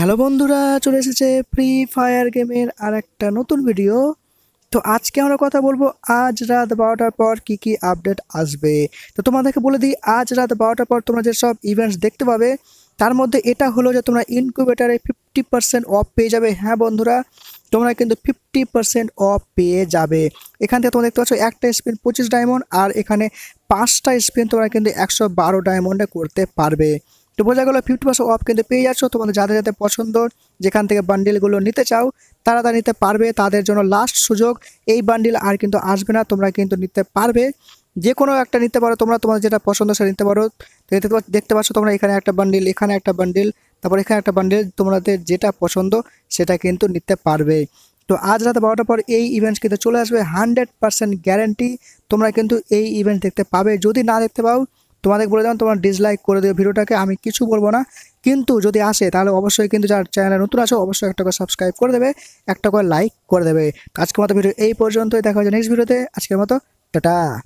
hello বন্ধুরা চলে এসেছে ফ্রি ফায়ার গেমের আর একটা নতুন ভিডিও তো আজকে আমরা কথা বলবো আজ রাত বারোটার পর কি কি আপডেট আসবে তো তোমাদেরকে বলে দিই আজ রাত বারোটার পর তোমরা যেসব ইভেন্টস দেখতে পাবে তার মধ্যে এটা হলো যে তোমরা ইনকিউবেটারে ফিফটি পার্সেন্ট অফ পেয়ে যাবে হ্যাঁ বন্ধুরা তোমরা কিন্তু ফিফটি পার্সেন্ট অফ পেয়ে যাবে এখান থেকে তোমরা দেখতে পাচ্ছ একটা স্পিন পঁচিশ ডায়মন্ড আর এখানে পাঁচটা স্পিন তোমরা কিন্তু একশো বারো ডায়মন্ডে করতে পারবে তো বোঝা গেলো ফিফটি পার্সেন্ট অফ কিন্তু পেয়ে যাচ্ছ তোমাদের যাদের যাদের পছন্দ যেখান থেকে বান্ডিলগুলো নিতে চাও তারা তা নিতে পারবে তাদের জন্য লাস্ট সুযোগ এই বান্ডিল আর কিন্তু আসবে না তোমরা কিন্তু নিতে পারবে যে কোনো একটা নিতে পারো তোমরা তোমাদের যেটা পছন্দ সেটা নিতে পারো দেখতে দেখতে পাচ্ছ তোমরা এখানে একটা বান্ডিল এখানে একটা বান্ডিল তারপর এখানে একটা বান্ডিল তোমাদের যেটা পছন্দ সেটা কিন্তু নিতে পারবে তো আজ রাতে বারোটার পর এই ইভেন্টস কিন্তু চলে আসবে হান্ড্রেড পারসেন্ট গ্যারেন্টি তোমরা কিন্তু এই ইভেন্ট দেখতে পাবে যদি না দেখতে পাও তোমাদের বলে দেবেন তোমার ডিসলাইক করে দিও ভিডিওটাকে আমি কিছু বলবো না কিন্তু যদি আসে তাহলে অবশ্যই কিন্তু যার চ্যানেলে নতুন আছে অবশ্যই একটা করে সাবস্ক্রাইব করে দেবে একটা করে লাইক করে দেবে আজকের মতো ভিডিও এই পর্যন্তই দেখা হয়েছে নেক্সট ভিডিওতে আজকের মতো টাটা